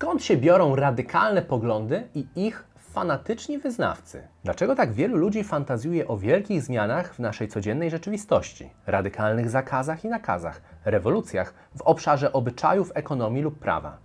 Skąd się biorą radykalne poglądy i ich fanatyczni wyznawcy? Dlaczego tak wielu ludzi fantazjuje o wielkich zmianach w naszej codziennej rzeczywistości, radykalnych zakazach i nakazach, rewolucjach w obszarze obyczajów, ekonomii lub prawa?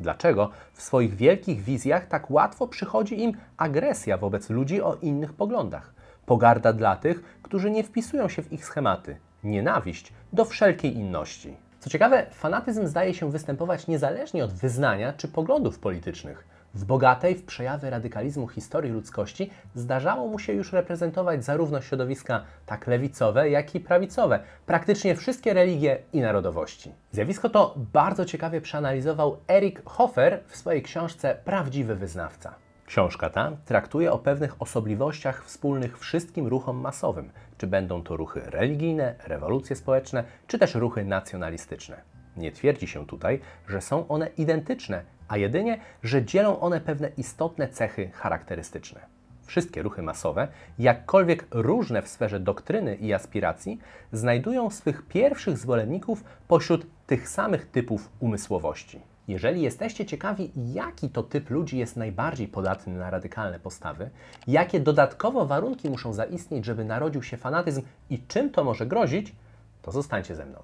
Dlaczego w swoich wielkich wizjach tak łatwo przychodzi im agresja wobec ludzi o innych poglądach? Pogarda dla tych, którzy nie wpisują się w ich schematy, nienawiść do wszelkiej inności. Co ciekawe, fanatyzm zdaje się występować niezależnie od wyznania czy poglądów politycznych. W bogatej w przejawy radykalizmu historii ludzkości zdarzało mu się już reprezentować zarówno środowiska tak lewicowe, jak i prawicowe, praktycznie wszystkie religie i narodowości. Zjawisko to bardzo ciekawie przeanalizował Erik Hofer w swojej książce Prawdziwy Wyznawca. Książka ta traktuje o pewnych osobliwościach wspólnych wszystkim ruchom masowym, czy będą to ruchy religijne, rewolucje społeczne, czy też ruchy nacjonalistyczne. Nie twierdzi się tutaj, że są one identyczne, a jedynie, że dzielą one pewne istotne cechy charakterystyczne. Wszystkie ruchy masowe, jakkolwiek różne w sferze doktryny i aspiracji, znajdują swych pierwszych zwolenników pośród tych samych typów umysłowości. Jeżeli jesteście ciekawi, jaki to typ ludzi jest najbardziej podatny na radykalne postawy, jakie dodatkowo warunki muszą zaistnieć, żeby narodził się fanatyzm i czym to może grozić, to zostańcie ze mną.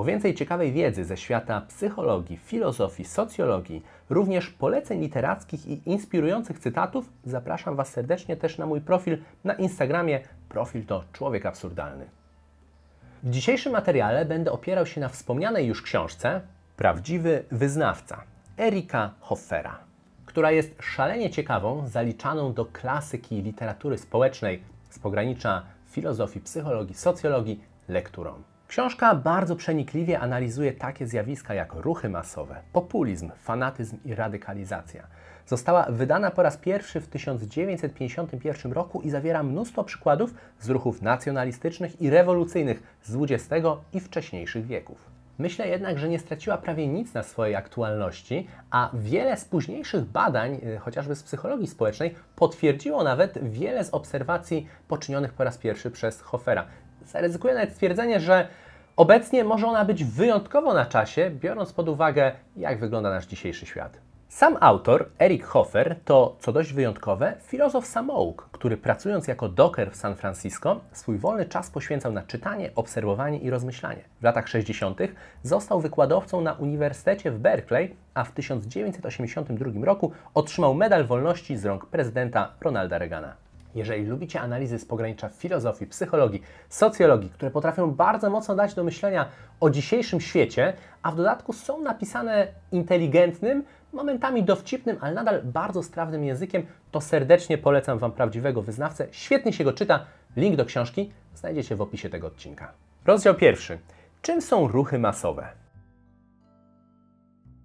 Po więcej ciekawej wiedzy ze świata psychologii, filozofii, socjologii, również poleceń literackich i inspirujących cytatów, zapraszam Was serdecznie też na mój profil na Instagramie. Profil to Człowiek Absurdalny. W dzisiejszym materiale będę opierał się na wspomnianej już książce Prawdziwy Wyznawca Erika Hoffera, która jest szalenie ciekawą, zaliczaną do klasyki literatury społecznej z pogranicza filozofii, psychologii, socjologii lekturą. Książka bardzo przenikliwie analizuje takie zjawiska jak ruchy masowe, populizm, fanatyzm i radykalizacja. Została wydana po raz pierwszy w 1951 roku i zawiera mnóstwo przykładów z ruchów nacjonalistycznych i rewolucyjnych z XX i wcześniejszych wieków. Myślę jednak, że nie straciła prawie nic na swojej aktualności, a wiele z późniejszych badań, y, chociażby z psychologii społecznej, potwierdziło nawet wiele z obserwacji poczynionych po raz pierwszy przez Hofera zaryzykuję nawet stwierdzenie, że obecnie może ona być wyjątkowo na czasie, biorąc pod uwagę, jak wygląda nasz dzisiejszy świat. Sam autor, Eric Hofer, to, co dość wyjątkowe, filozof samouk, który pracując jako doker w San Francisco, swój wolny czas poświęcał na czytanie, obserwowanie i rozmyślanie. W latach 60. został wykładowcą na Uniwersytecie w Berkeley, a w 1982 roku otrzymał Medal Wolności z rąk prezydenta Ronalda Reagana. Jeżeli lubicie analizy z pogranicza filozofii, psychologii, socjologii, które potrafią bardzo mocno dać do myślenia o dzisiejszym świecie, a w dodatku są napisane inteligentnym, momentami dowcipnym, ale nadal bardzo strawnym językiem, to serdecznie polecam Wam prawdziwego wyznawcę. Świetnie się go czyta. Link do książki znajdziecie w opisie tego odcinka. Rozdział pierwszy. Czym są ruchy masowe?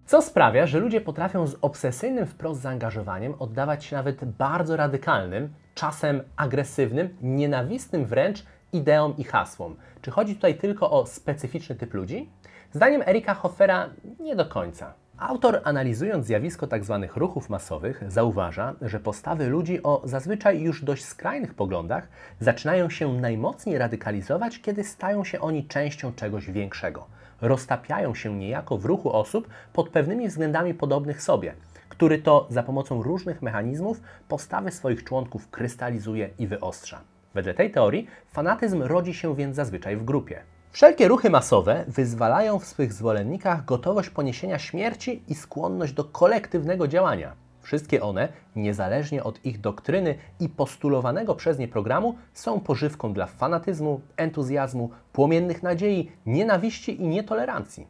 Co sprawia, że ludzie potrafią z obsesyjnym wprost zaangażowaniem oddawać się nawet bardzo radykalnym, czasem agresywnym, nienawistnym wręcz ideom i hasłom. Czy chodzi tutaj tylko o specyficzny typ ludzi? Zdaniem Erika Hoffera nie do końca. Autor analizując zjawisko tzw. Tak ruchów masowych zauważa, że postawy ludzi o zazwyczaj już dość skrajnych poglądach zaczynają się najmocniej radykalizować, kiedy stają się oni częścią czegoś większego. Roztapiają się niejako w ruchu osób pod pewnymi względami podobnych sobie – który to za pomocą różnych mechanizmów postawy swoich członków krystalizuje i wyostrza. Wedle tej teorii fanatyzm rodzi się więc zazwyczaj w grupie. Wszelkie ruchy masowe wyzwalają w swych zwolennikach gotowość poniesienia śmierci i skłonność do kolektywnego działania. Wszystkie one, niezależnie od ich doktryny i postulowanego przez nie programu, są pożywką dla fanatyzmu, entuzjazmu, płomiennych nadziei, nienawiści i nietolerancji.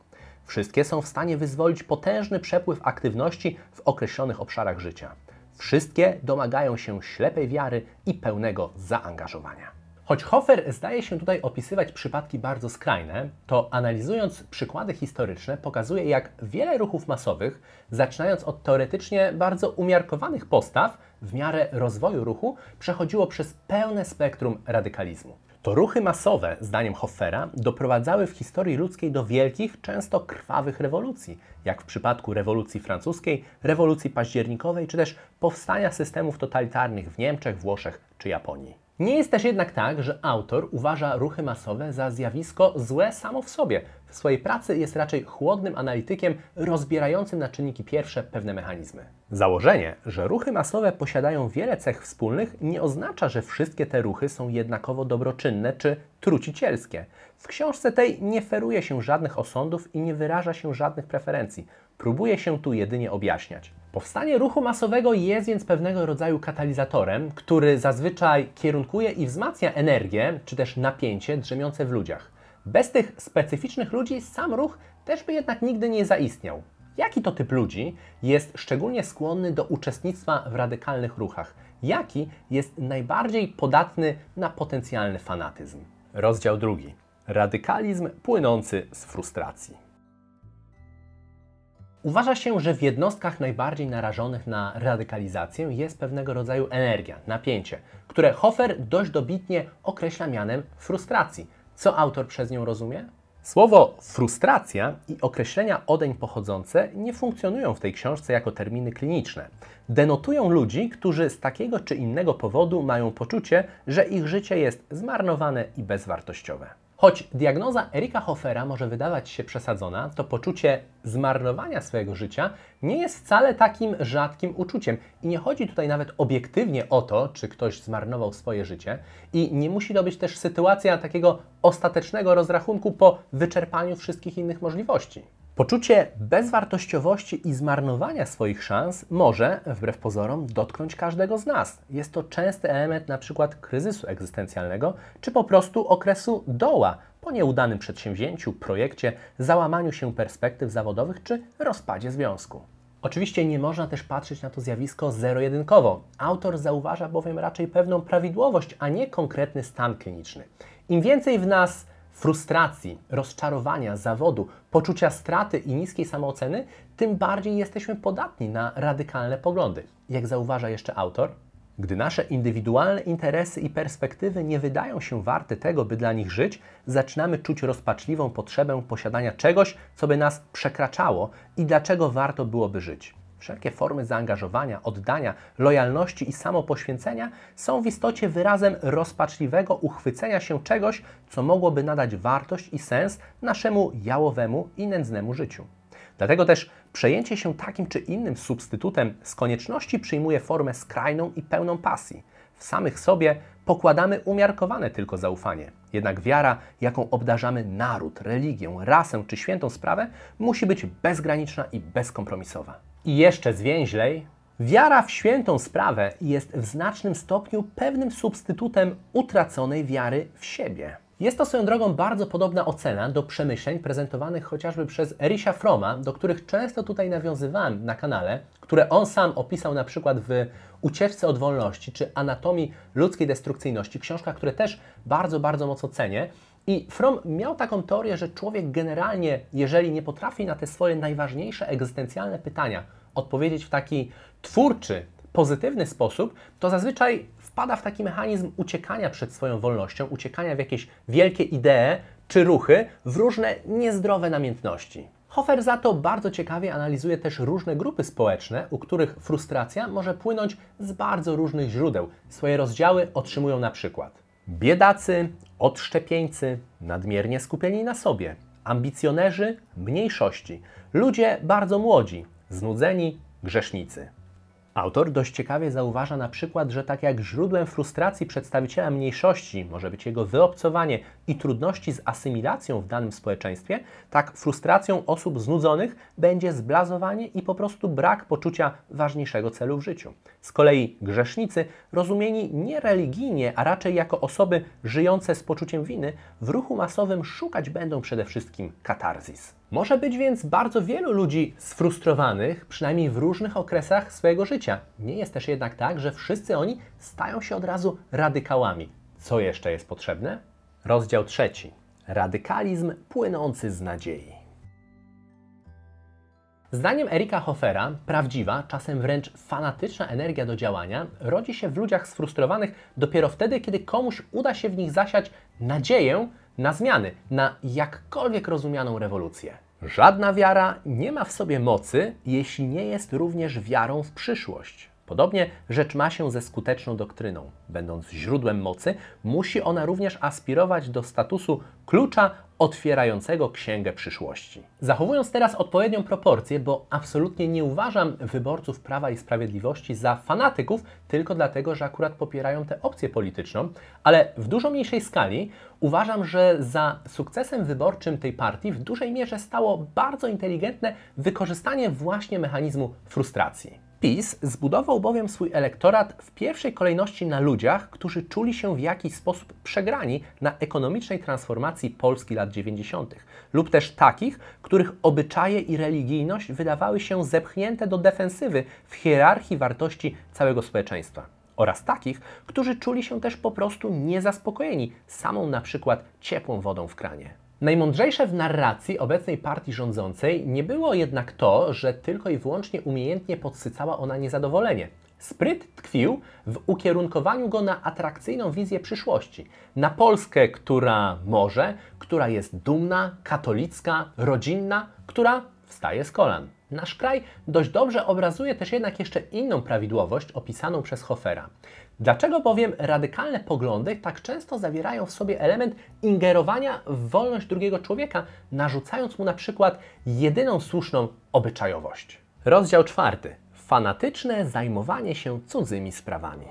Wszystkie są w stanie wyzwolić potężny przepływ aktywności w określonych obszarach życia. Wszystkie domagają się ślepej wiary i pełnego zaangażowania. Choć Hofer zdaje się tutaj opisywać przypadki bardzo skrajne, to analizując przykłady historyczne pokazuje, jak wiele ruchów masowych, zaczynając od teoretycznie bardzo umiarkowanych postaw, w miarę rozwoju ruchu przechodziło przez pełne spektrum radykalizmu. To ruchy masowe, zdaniem Hoffera, doprowadzały w historii ludzkiej do wielkich, często krwawych rewolucji, jak w przypadku rewolucji francuskiej, rewolucji październikowej, czy też powstania systemów totalitarnych w Niemczech, Włoszech czy Japonii. Nie jest też jednak tak, że autor uważa ruchy masowe za zjawisko złe samo w sobie. W swojej pracy jest raczej chłodnym analitykiem rozbierającym na czynniki pierwsze pewne mechanizmy. Założenie, że ruchy masowe posiadają wiele cech wspólnych, nie oznacza, że wszystkie te ruchy są jednakowo dobroczynne czy trucicielskie. W książce tej nie feruje się żadnych osądów i nie wyraża się żadnych preferencji. Próbuje się tu jedynie objaśniać. Powstanie ruchu masowego jest więc pewnego rodzaju katalizatorem, który zazwyczaj kierunkuje i wzmacnia energię czy też napięcie drzemiące w ludziach. Bez tych specyficznych ludzi sam ruch też by jednak nigdy nie zaistniał. Jaki to typ ludzi jest szczególnie skłonny do uczestnictwa w radykalnych ruchach? Jaki jest najbardziej podatny na potencjalny fanatyzm? Rozdział drugi. Radykalizm płynący z frustracji. Uważa się, że w jednostkach najbardziej narażonych na radykalizację jest pewnego rodzaju energia, napięcie, które Hofer dość dobitnie określa mianem frustracji. Co autor przez nią rozumie? Słowo frustracja i określenia odeń pochodzące nie funkcjonują w tej książce jako terminy kliniczne. Denotują ludzi, którzy z takiego czy innego powodu mają poczucie, że ich życie jest zmarnowane i bezwartościowe. Choć diagnoza Erika Hoffera może wydawać się przesadzona, to poczucie zmarnowania swojego życia nie jest wcale takim rzadkim uczuciem. I nie chodzi tutaj nawet obiektywnie o to, czy ktoś zmarnował swoje życie, i nie musi to być też sytuacja takiego ostatecznego rozrachunku po wyczerpaniu wszystkich innych możliwości. Poczucie bezwartościowości i zmarnowania swoich szans może, wbrew pozorom, dotknąć każdego z nas. Jest to częsty element np. kryzysu egzystencjalnego, czy po prostu okresu doła po nieudanym przedsięwzięciu, projekcie, załamaniu się perspektyw zawodowych czy rozpadzie związku. Oczywiście nie można też patrzeć na to zjawisko zero-jedynkowo. Autor zauważa bowiem raczej pewną prawidłowość, a nie konkretny stan kliniczny. Im więcej w nas frustracji, rozczarowania, zawodu, poczucia straty i niskiej samooceny, tym bardziej jesteśmy podatni na radykalne poglądy. Jak zauważa jeszcze autor, gdy nasze indywidualne interesy i perspektywy nie wydają się warte tego, by dla nich żyć, zaczynamy czuć rozpaczliwą potrzebę posiadania czegoś, co by nas przekraczało i dlaczego warto byłoby żyć. Wszelkie formy zaangażowania, oddania, lojalności i samopoświęcenia są w istocie wyrazem rozpaczliwego uchwycenia się czegoś, co mogłoby nadać wartość i sens naszemu jałowemu i nędznemu życiu. Dlatego też przejęcie się takim czy innym substytutem z konieczności przyjmuje formę skrajną i pełną pasji. W samych sobie pokładamy umiarkowane tylko zaufanie. Jednak wiara, jaką obdarzamy naród, religię, rasę czy świętą sprawę, musi być bezgraniczna i bezkompromisowa. I jeszcze zwięźlej, wiara w świętą sprawę jest w znacznym stopniu pewnym substytutem utraconej wiary w siebie. Jest to swoją drogą bardzo podobna ocena do przemyśleń prezentowanych chociażby przez Erisha Froma, do których często tutaj nawiązywałem na kanale, które on sam opisał na przykład w Ucieczce od wolności czy Anatomii ludzkiej destrukcyjności, książkach, które też bardzo, bardzo mocno cenię. I Fromm miał taką teorię, że człowiek generalnie, jeżeli nie potrafi na te swoje najważniejsze egzystencjalne pytania odpowiedzieć w taki twórczy, pozytywny sposób, to zazwyczaj wpada w taki mechanizm uciekania przed swoją wolnością, uciekania w jakieś wielkie idee czy ruchy, w różne niezdrowe namiętności. Hofer za to bardzo ciekawie analizuje też różne grupy społeczne, u których frustracja może płynąć z bardzo różnych źródeł. Swoje rozdziały otrzymują na przykład Biedacy, odszczepieńcy, nadmiernie skupieni na sobie, ambicjonerzy, mniejszości, ludzie bardzo młodzi, znudzeni, grzesznicy. Autor dość ciekawie zauważa na przykład, że tak jak źródłem frustracji przedstawiciela mniejszości może być jego wyobcowanie i trudności z asymilacją w danym społeczeństwie, tak frustracją osób znudzonych będzie zblazowanie i po prostu brak poczucia ważniejszego celu w życiu. Z kolei grzesznicy, rozumieni nie religijnie, a raczej jako osoby żyjące z poczuciem winy, w ruchu masowym szukać będą przede wszystkim katarzis. Może być więc bardzo wielu ludzi sfrustrowanych, przynajmniej w różnych okresach swojego życia. Nie jest też jednak tak, że wszyscy oni stają się od razu radykałami. Co jeszcze jest potrzebne? Rozdział trzeci. Radykalizm płynący z nadziei. Zdaniem Erika Hofera, prawdziwa, czasem wręcz fanatyczna energia do działania rodzi się w ludziach sfrustrowanych dopiero wtedy, kiedy komuś uda się w nich zasiać nadzieję, na zmiany, na jakkolwiek rozumianą rewolucję. Żadna wiara nie ma w sobie mocy, jeśli nie jest również wiarą w przyszłość. Podobnie rzecz ma się ze skuteczną doktryną. Będąc źródłem mocy, musi ona również aspirować do statusu klucza otwierającego księgę przyszłości. Zachowując teraz odpowiednią proporcję, bo absolutnie nie uważam wyborców Prawa i Sprawiedliwości za fanatyków tylko dlatego, że akurat popierają tę opcję polityczną, ale w dużo mniejszej skali uważam, że za sukcesem wyborczym tej partii w dużej mierze stało bardzo inteligentne wykorzystanie właśnie mechanizmu frustracji. PiS zbudował bowiem swój elektorat w pierwszej kolejności na ludziach, którzy czuli się w jakiś sposób przegrani na ekonomicznej transformacji Polski lat 90., lub też takich, których obyczaje i religijność wydawały się zepchnięte do defensywy w hierarchii wartości całego społeczeństwa. Oraz takich, którzy czuli się też po prostu niezaspokojeni samą na przykład ciepłą wodą w kranie. Najmądrzejsze w narracji obecnej partii rządzącej nie było jednak to, że tylko i wyłącznie umiejętnie podsycała ona niezadowolenie. Spryt tkwił w ukierunkowaniu go na atrakcyjną wizję przyszłości, na Polskę, która może, która jest dumna, katolicka, rodzinna, która wstaje z kolan. Nasz kraj dość dobrze obrazuje też jednak jeszcze inną prawidłowość opisaną przez Hofera. Dlaczego bowiem radykalne poglądy tak często zawierają w sobie element ingerowania w wolność drugiego człowieka, narzucając mu na przykład jedyną słuszną obyczajowość? Rozdział czwarty. Fanatyczne zajmowanie się cudzymi sprawami.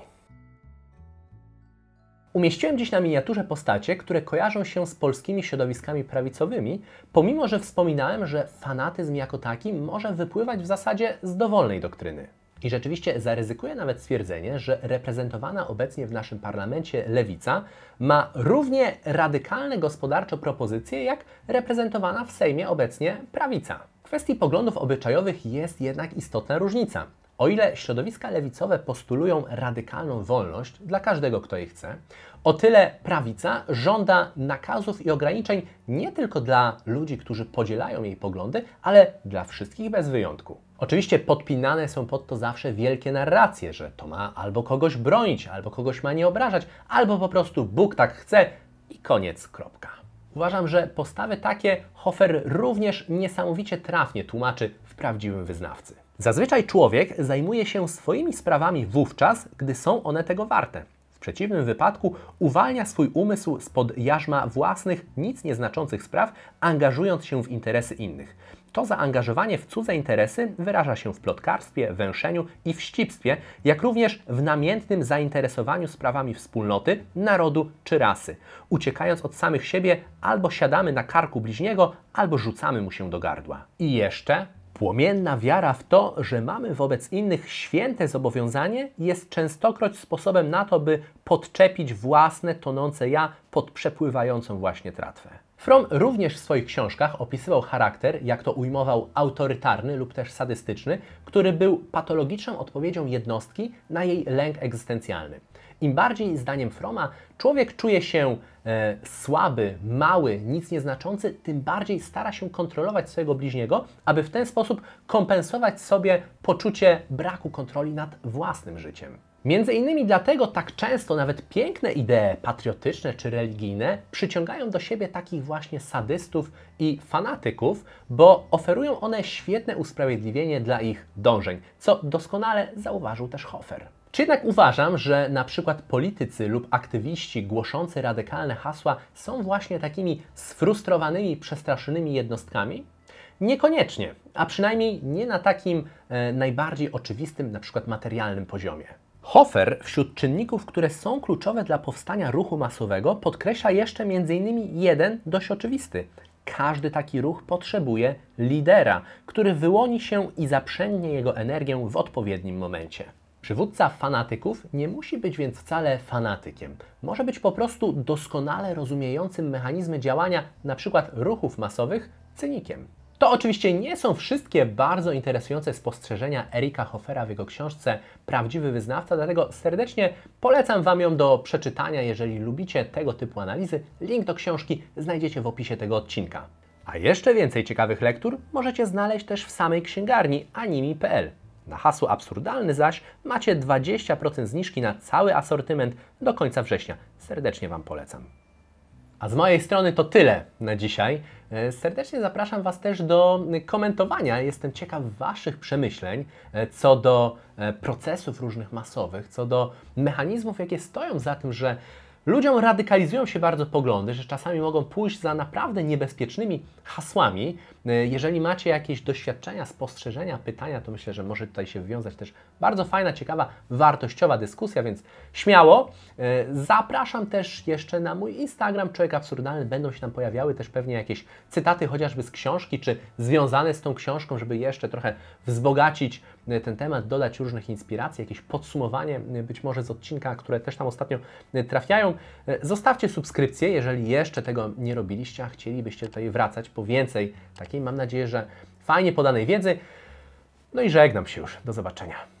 Umieściłem dziś na miniaturze postacie, które kojarzą się z polskimi środowiskami prawicowymi, pomimo że wspominałem, że fanatyzm jako taki może wypływać w zasadzie z dowolnej doktryny. I rzeczywiście zaryzykuję nawet stwierdzenie, że reprezentowana obecnie w naszym parlamencie lewica ma równie radykalne gospodarczo propozycje, jak reprezentowana w Sejmie obecnie prawica. W kwestii poglądów obyczajowych jest jednak istotna różnica. O ile środowiska lewicowe postulują radykalną wolność dla każdego, kto jej chce, o tyle prawica żąda nakazów i ograniczeń nie tylko dla ludzi, którzy podzielają jej poglądy, ale dla wszystkich bez wyjątku. Oczywiście podpinane są pod to zawsze wielkie narracje, że to ma albo kogoś bronić, albo kogoś ma nie obrażać, albo po prostu Bóg tak chce i koniec, kropka. Uważam, że postawy takie Hofer również niesamowicie trafnie tłumaczy w prawdziwym wyznawcy. Zazwyczaj człowiek zajmuje się swoimi sprawami wówczas, gdy są one tego warte. W przeciwnym wypadku uwalnia swój umysł spod jarzma własnych, nic nieznaczących spraw, angażując się w interesy innych. To zaangażowanie w cudze interesy wyraża się w plotkarstwie, węszeniu i wścibstwie, jak również w namiętnym zainteresowaniu sprawami wspólnoty, narodu czy rasy. Uciekając od samych siebie, albo siadamy na karku bliźniego, albo rzucamy mu się do gardła. I jeszcze Płomienna wiara w to, że mamy wobec innych święte zobowiązanie, jest częstokroć sposobem na to, by podczepić własne tonące ja pod przepływającą właśnie tratwę. Fromm również w swoich książkach opisywał charakter, jak to ujmował, autorytarny lub też sadystyczny, który był patologiczną odpowiedzią jednostki na jej lęk egzystencjalny. Im bardziej, zdaniem Froma, człowiek czuje się e, słaby, mały, nic nieznaczący, tym bardziej stara się kontrolować swojego bliźniego, aby w ten sposób kompensować sobie poczucie braku kontroli nad własnym życiem. Między innymi dlatego tak często nawet piękne idee patriotyczne czy religijne przyciągają do siebie takich właśnie sadystów i fanatyków, bo oferują one świetne usprawiedliwienie dla ich dążeń, co doskonale zauważył też Hofer. Czy jednak uważam, że na przykład politycy lub aktywiści głoszący radykalne hasła są właśnie takimi sfrustrowanymi, przestraszonymi jednostkami? Niekoniecznie, a przynajmniej nie na takim e, najbardziej oczywistym, na przykład materialnym poziomie. Hofer wśród czynników, które są kluczowe dla powstania ruchu masowego, podkreśla jeszcze m.in. jeden dość oczywisty. Każdy taki ruch potrzebuje lidera, który wyłoni się i zaprzęgnie jego energię w odpowiednim momencie. Przywódca fanatyków nie musi być więc wcale fanatykiem. Może być po prostu doskonale rozumiejącym mechanizmy działania np. ruchów masowych cynikiem. To oczywiście nie są wszystkie bardzo interesujące spostrzeżenia Erika Hofera w jego książce Prawdziwy Wyznawca, dlatego serdecznie polecam Wam ją do przeczytania, jeżeli lubicie tego typu analizy. Link do książki znajdziecie w opisie tego odcinka. A jeszcze więcej ciekawych lektur możecie znaleźć też w samej księgarni animi.pl. Na hasło absurdalny zaś macie 20% zniżki na cały asortyment do końca września. Serdecznie Wam polecam. A z mojej strony to tyle na dzisiaj. E, serdecznie zapraszam Was też do komentowania. Jestem ciekaw Waszych przemyśleń e, co do e, procesów różnych masowych, co do mechanizmów, jakie stoją za tym, że ludziom radykalizują się bardzo poglądy, że czasami mogą pójść za naprawdę niebezpiecznymi hasłami, E, jeżeli macie jakieś doświadczenia, spostrzeżenia, pytania, to myślę, że może tutaj się wiązać też bardzo fajna, ciekawa, wartościowa dyskusja, więc śmiało. E, zapraszam też jeszcze na mój Instagram Człowiek Absurdalny. Będą się tam pojawiały też pewnie jakieś cytaty chociażby z książki, czy związane z tą książką, żeby jeszcze trochę wzbogacić e, ten temat, dodać różnych inspiracji, jakieś podsumowanie być może z odcinka, które też tam ostatnio trafiają. Zostawcie subskrypcję, jeżeli jeszcze tego nie robiliście, a chcielibyście tutaj wracać po więcej takich mam nadzieję, że fajnie podanej wiedzy. No i żegnam się już. Do zobaczenia.